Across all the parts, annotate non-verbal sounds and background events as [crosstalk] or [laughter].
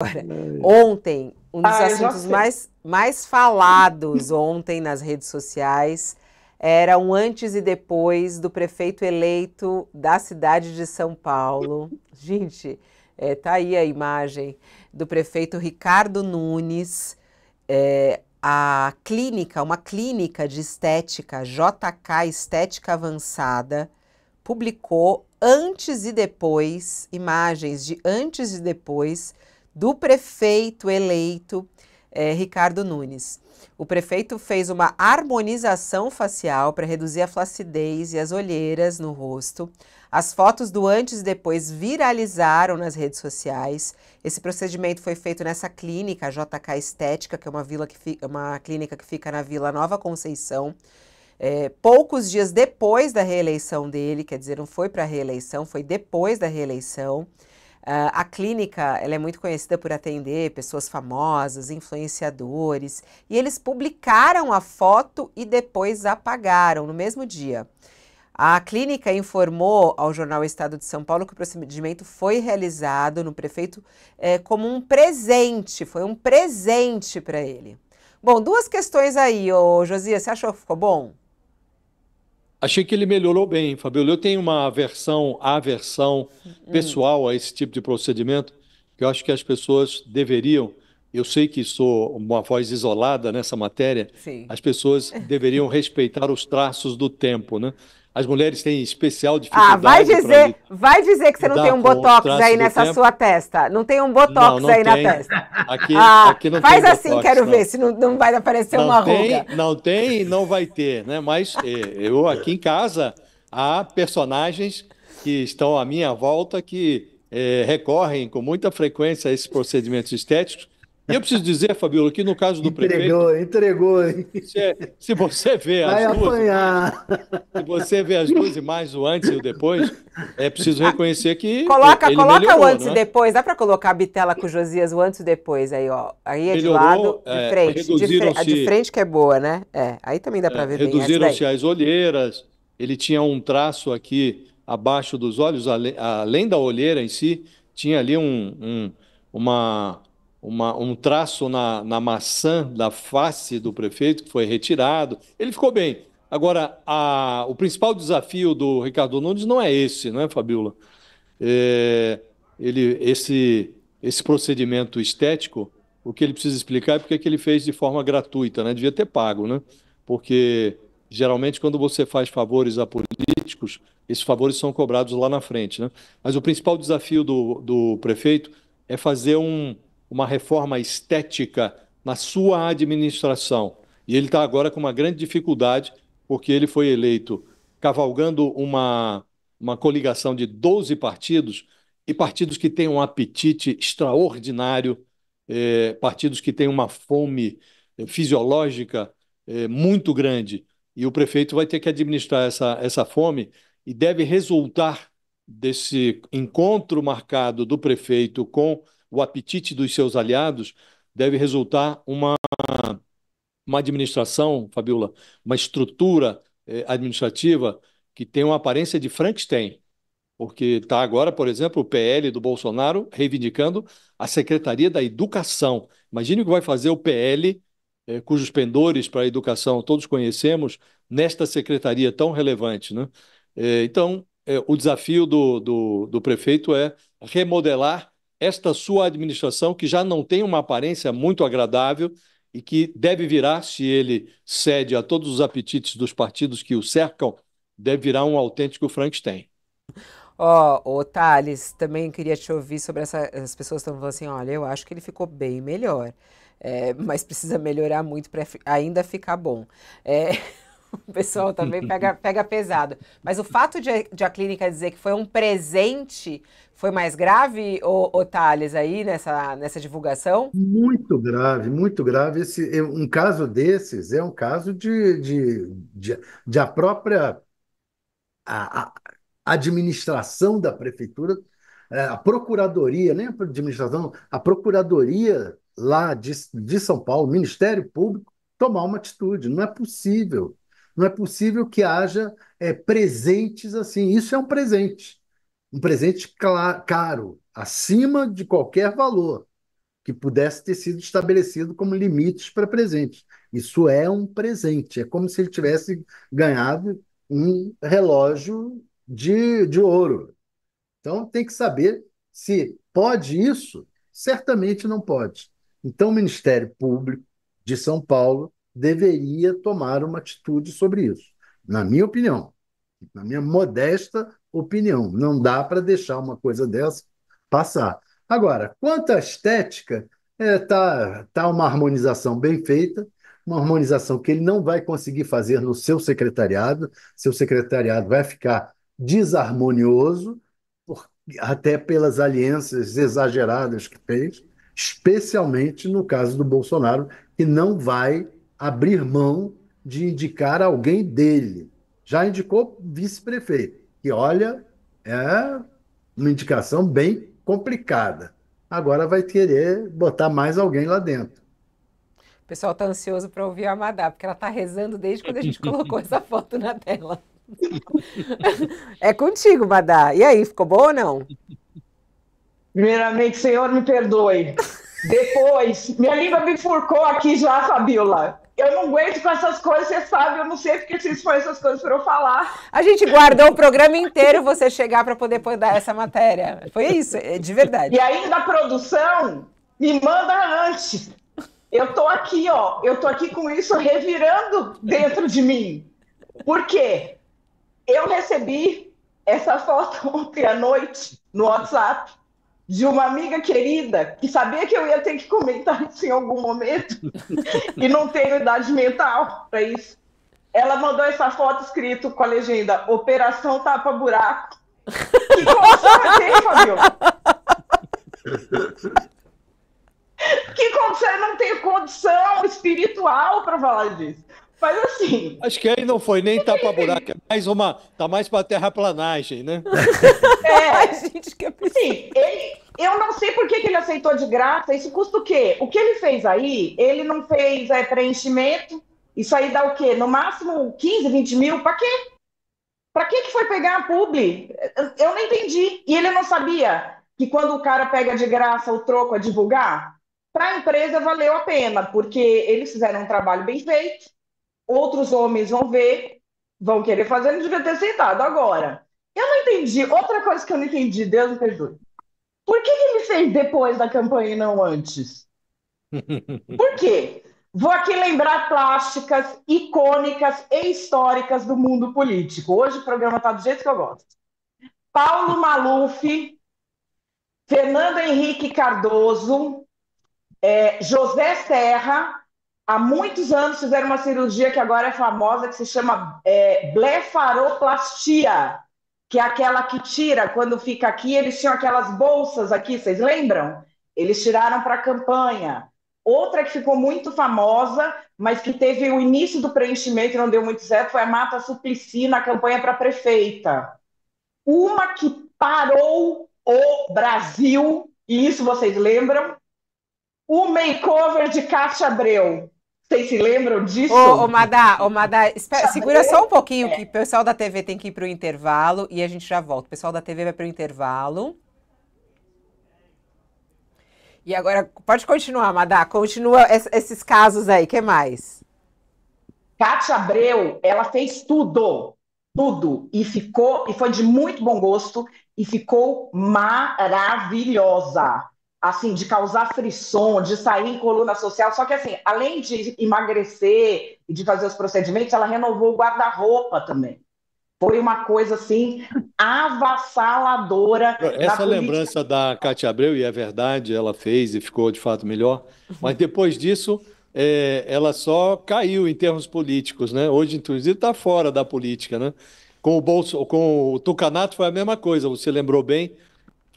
Agora, é. ontem, um dos ah, assuntos mais, mais falados [laughs] ontem nas redes sociais era um antes e depois do prefeito eleito da cidade de São Paulo. [laughs] Gente, é, tá aí a imagem do prefeito Ricardo Nunes. É, a clínica, uma clínica de estética, JK Estética Avançada, publicou antes e depois, imagens de antes e depois do prefeito eleito é, Ricardo Nunes. O prefeito fez uma harmonização facial para reduzir a flacidez e as olheiras no rosto. As fotos do antes e depois viralizaram nas redes sociais. Esse procedimento foi feito nessa clínica, a JK Estética, que é uma, vila que fica, uma clínica que fica na Vila Nova Conceição. É, poucos dias depois da reeleição dele, quer dizer, não foi para a reeleição, foi depois da reeleição. Uh, a clínica ela é muito conhecida por atender pessoas famosas, influenciadores, e eles publicaram a foto e depois apagaram no mesmo dia. A clínica informou ao jornal Estado de São Paulo que o procedimento foi realizado no prefeito eh, como um presente, foi um presente para ele. Bom, duas questões aí, ô Josias, você achou que ficou bom? Achei que ele melhorou bem, Fabíola. Eu tenho uma aversão, aversão pessoal a esse tipo de procedimento, que eu acho que as pessoas deveriam eu sei que sou uma voz isolada nessa matéria, Sim. as pessoas [laughs] deveriam respeitar os traços do tempo, né? As mulheres têm especial ah, dificuldade. Ah, vai dizer, vai dizer que você não tem um botox aí nessa sua testa. Não tem um botox não, não aí tem. na testa. Aqui, ah, aqui não faz tem assim, botox, quero não. ver se não, não vai aparecer não uma tem, ruga. Não tem, não vai ter, né? Mas eh, eu aqui em casa há personagens que estão à minha volta que é, recorrem com muita frequência a esses procedimentos estéticos e eu preciso dizer, Fabiola, que no caso do entregou, prefeito. Entregou, entregou. Se, é, se, você vê Vai as duas. Apanhar. Se você vê as duas imagens, o antes e o depois, é preciso reconhecer que. Coloca, coloca melhorou, o antes e é? depois. Dá para colocar a bitela com o Josias o antes e depois aí, ó. Aí é melhorou, de lado, de é, frente. É, de fre a de frente que é boa, né? É. Aí também dá para ver é, bem. Reduziram-se as olheiras. Ele tinha um traço aqui abaixo dos olhos, além, além da olheira em si, tinha ali um, um uma uma, um traço na, na maçã da face do prefeito, que foi retirado. Ele ficou bem. Agora, a, o principal desafio do Ricardo Nunes não é esse, não é, Fabiola? É, ele, esse, esse procedimento estético, o que ele precisa explicar é porque é que ele fez de forma gratuita, né? Devia ter pago, né? Porque geralmente quando você faz favores a políticos, esses favores são cobrados lá na frente, né? Mas o principal desafio do, do prefeito é fazer um, uma reforma estética na sua administração. E ele está agora com uma grande dificuldade, porque ele foi eleito cavalgando uma, uma coligação de 12 partidos, e partidos que têm um apetite extraordinário, é, partidos que têm uma fome é, fisiológica é, muito grande. E o prefeito vai ter que administrar essa, essa fome e deve resultar desse encontro marcado do prefeito com o apetite dos seus aliados, deve resultar uma, uma administração, Fabiola, uma estrutura eh, administrativa que tem uma aparência de Frankenstein. Porque está agora, por exemplo, o PL do Bolsonaro reivindicando a Secretaria da Educação. Imagine o que vai fazer o PL, eh, cujos pendores para a educação todos conhecemos, nesta secretaria tão relevante. Né? Eh, então, eh, o desafio do, do, do prefeito é remodelar esta sua administração, que já não tem uma aparência muito agradável e que deve virar, se ele cede a todos os apetites dos partidos que o cercam, deve virar um autêntico Frankenstein. Ó, oh, o Thales, também queria te ouvir sobre essa. As pessoas estão falando assim: olha, eu acho que ele ficou bem melhor, é, mas precisa melhorar muito para ainda ficar bom. É. [laughs] [laughs] o pessoal também pega, pega pesado. Mas o fato de, de, a clínica dizer que foi um presente foi mais grave, ô, ô Thales, aí nessa, nessa divulgação? Muito grave, muito grave. Esse, um caso desses é um caso de, de, de, de a própria a, a administração da prefeitura, é, a procuradoria, nem a administração, a procuradoria lá de, de São Paulo, Ministério Público, tomar uma atitude. Não é possível não é possível que haja é, presentes assim. Isso é um presente. Um presente caro, acima de qualquer valor que pudesse ter sido estabelecido como limites para presentes. Isso é um presente. É como se ele tivesse ganhado um relógio de, de ouro. Então, tem que saber se pode isso. Certamente não pode. Então, o Ministério Público de São Paulo deveria tomar uma atitude sobre isso, na minha opinião, na minha modesta opinião. Não dá para deixar uma coisa dessa passar. Agora, quanto à estética, está é, tá, tá uma harmonização bem feita, uma harmonização que ele não vai conseguir fazer no seu secretariado, seu secretariado vai ficar desarmonioso, até pelas alianças exageradas que fez, especialmente no caso do Bolsonaro, que não vai abrir mão de indicar alguém dele. Já indicou vice-prefeito, que olha, é uma indicação bem complicada. Agora vai querer botar mais alguém lá dentro. O pessoal está ansioso para ouvir a Amadá, porque ela está rezando desde quando a gente [laughs] colocou essa foto na tela. [laughs] é contigo, Madá. E aí, ficou bom ou não? Primeiramente, Senhor, me perdoe. [laughs] Depois, minha língua bifurcou aqui já, Fabiola eu não aguento com essas coisas, você sabe, eu não sei porque vocês foram essas coisas para eu falar. A gente guardou o programa inteiro você chegar para poder dar essa matéria. Foi isso, é, de verdade. E ainda a produção me manda antes. Eu tô aqui, ó, eu tô aqui com isso revirando dentro de mim. Por quê? Eu recebi essa foto [laughs] ontem à noite no WhatsApp de uma amiga querida que sabia que eu ia ter que comentar isso em algum momento [laughs] e não tenho idade mental para isso. Ela mandou essa foto escrito com a legenda Operação Tapa Buraco. Que condição é tem, Fabio? [laughs] Que condição? Eu não tenho condição espiritual para falar disso. Mas assim. Acho que aí não foi nem tapa-buraco, é mais uma. Tá mais pra terraplanagem, né? É, A [laughs] gente, que Sim, ele, eu não sei por que, que ele aceitou de graça. Isso custa o quê? O que ele fez aí, ele não fez é, preenchimento. Isso aí dá o quê? No máximo 15, 20 mil? Pra quê? Pra que, que foi pegar a publi? Eu não entendi. E ele não sabia que quando o cara pega de graça o troco a divulgar, para a empresa valeu a pena, porque eles fizeram um trabalho bem feito outros homens vão ver, vão querer fazer, ele devia ter aceitado. Agora, eu não entendi. Outra coisa que eu não entendi, Deus me perdoe. Por que, que ele fez depois da campanha e não antes? [laughs] Por quê? Vou aqui lembrar plásticas icônicas e históricas do mundo político. Hoje o programa está do jeito que eu gosto. Paulo Maluf, Fernando Henrique Cardoso, é, José Serra, há muitos anos fizeram uma cirurgia que agora é famosa, que se chama é, blefaroplastia, que é aquela que tira, quando fica aqui, eles tinham aquelas bolsas aqui, vocês lembram? Eles tiraram para a campanha. Outra que ficou muito famosa, mas que teve o início do preenchimento e não deu muito certo, foi a Mata Suplicy na campanha para prefeita. Uma que parou o Brasil, e isso vocês lembram? O makeover de Cátia Abreu. Vocês se lembram disso? Ô, Madá, ô, Madá segura só um pouquinho é. que o pessoal da TV tem que ir para o intervalo e a gente já volta. O pessoal da TV vai para o intervalo. E agora, pode continuar, Madá. Continua esses casos aí, que mais? Cátia Abreu, ela fez tudo, tudo, e ficou, e foi de muito bom gosto, e ficou maravilhosa assim, de causar frisson, de sair em coluna social. Só que, assim, além de emagrecer e de fazer os procedimentos, ela renovou o guarda-roupa também. Foi uma coisa, assim, avassaladora. Essa da lembrança da Cátia Abreu, e é verdade, ela fez e ficou, de fato, melhor. Mas depois disso... É, ela só caiu em termos políticos, né? Hoje, inclusive, está fora da política, né? Com o, Bolso, com o Tucanato foi a mesma coisa, você lembrou bem,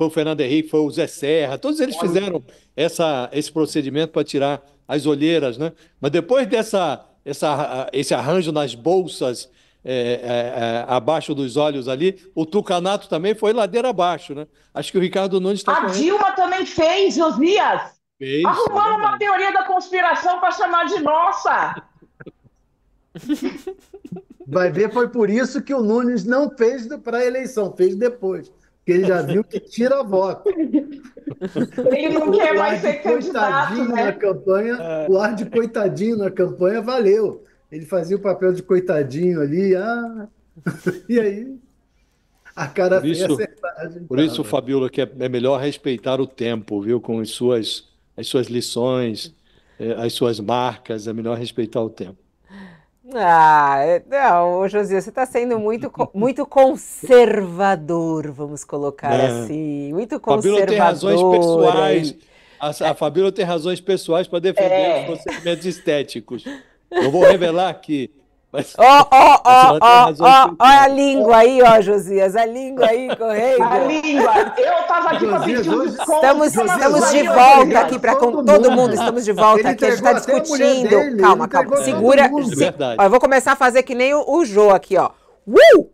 foi o Fernando Henrique, foi o Zé Serra, todos eles fizeram essa, esse procedimento para tirar as olheiras, né? Mas depois dessa, essa, esse arranjo nas bolsas é, é, é, abaixo dos olhos ali, o Tucanato também foi ladeira abaixo, né? Acho que o Ricardo Nunes também. Tá a Dilma também fez, Josias. Fez, Arrumando é uma teoria da conspiração para chamar de nossa. Vai ver, foi por isso que o Nunes não fez para a eleição, fez depois. Porque ele já viu que tira voto. Ele não quer mais ser candidato, né? Na campanha, é. O ar de coitadinho na campanha valeu. Ele fazia o papel de coitadinho ali, ah, e aí a cara por isso, é acertada, Por isso, então. Fabiola, que é, é melhor respeitar o tempo, viu? Com as suas, as suas lições, eh, as suas marcas, é melhor respeitar o tempo. Ah, é, não, Josias, você está sendo muito, [laughs] muito conservador, vamos colocar é. assim. Muito conservador. Fabíola tem razões pessoais. A, a Fabíola tem razões pessoais para defender é. os procedimentos estéticos. Eu vou revelar que Ó, ó, ó, [laughs] ó, ó, a língua aí, ó, Josias, a língua aí correndo. A língua, eu tava aqui para pedir um desconto. Estamos, Josias, estamos de volta aqui para todo, todo mundo, estamos de volta ele aqui, a gente está discutindo. Dele, calma, calma, segura. Se, é ó, eu vou começar a fazer que nem o, o Jô aqui, ó. Uh! [laughs]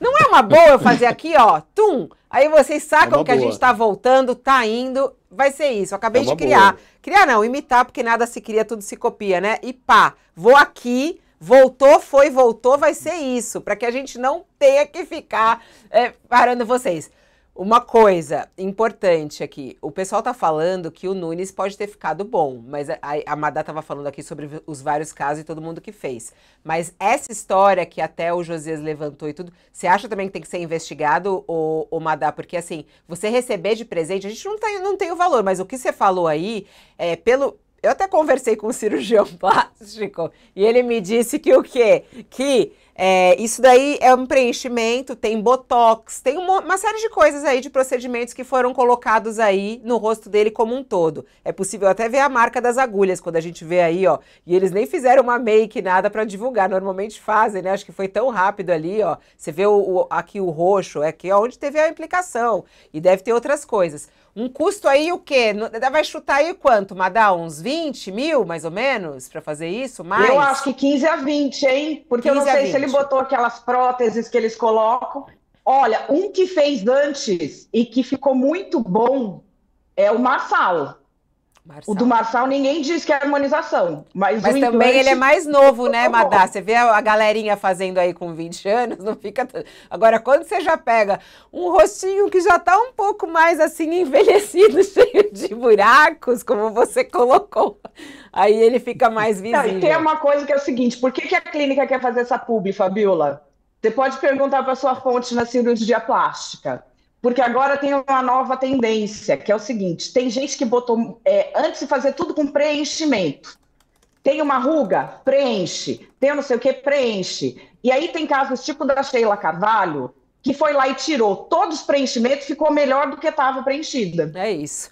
Não é uma boa eu fazer aqui, ó, tum. Aí vocês é sacam é que boa. a gente está voltando, tá indo vai ser isso. Acabei é de criar. Boa. Criar não, imitar, porque nada se cria, tudo se copia, né? E pá, vou aqui, voltou, foi, voltou, vai ser isso. Para que a gente não tenha que ficar é, parando vocês. Uma coisa importante aqui, o pessoal tá falando que o Nunes pode ter ficado bom, mas a, a Madá tava falando aqui sobre os vários casos e todo mundo que fez. Mas essa história que até o Josias levantou e tudo, você acha também que tem que ser investigado, o, o Madá? Porque assim, você receber de presente, a gente não tem, não tem o valor, mas o que você falou aí, é, pelo, eu até conversei com o cirurgião [laughs] plástico e ele me disse que o quê? Que é, isso daí é um preenchimento, tem botox, tem uma, uma, série de coisas aí, de procedimentos que foram colocados aí no rosto dele como um todo. É possível até ver a marca das agulhas quando a gente vê aí, ó. E eles nem fizeram uma make, nada para divulgar, normalmente fazem, né? Acho que foi tão rápido ali, ó. Você vê o, o, aqui o roxo, é aqui é onde teve a implicação. E deve ter outras coisas. Um custo aí o quê? Vai chutar aí quanto, Madá? Uns 20 mil, mais ou menos, para fazer isso? Mais? Eu acho que 15 a 20, hein? Porque eu não sei se ele ele botou aquelas próteses que eles colocam. Olha, um que fez antes e que ficou muito bom é o Marçal. Marçal. O do Marçal ninguém diz que é harmonização. Mas, mas também implante... ele é mais novo, né, Madá? Você vê a galerinha fazendo aí com 20 anos, não fica. Agora, quando você já pega um rostinho que já tá um pouco mais assim envelhecido, [laughs] cheio de buracos, como você colocou, aí ele fica mais visível. Não, tem uma coisa que é o seguinte: por que, que a clínica quer fazer essa publi, Fabiola? Você pode perguntar para sua fonte na cirurgia plástica porque agora tem uma nova tendência, que é o seguinte: tem gente que botou é, antes de fazer tudo com preenchimento. Tem uma ruga, preenche. Tem não sei o que, preenche. E aí tem casos tipo da Sheila Carvalho, que foi lá e tirou todos os preenchimentos, ficou melhor do que estava preenchida. É isso.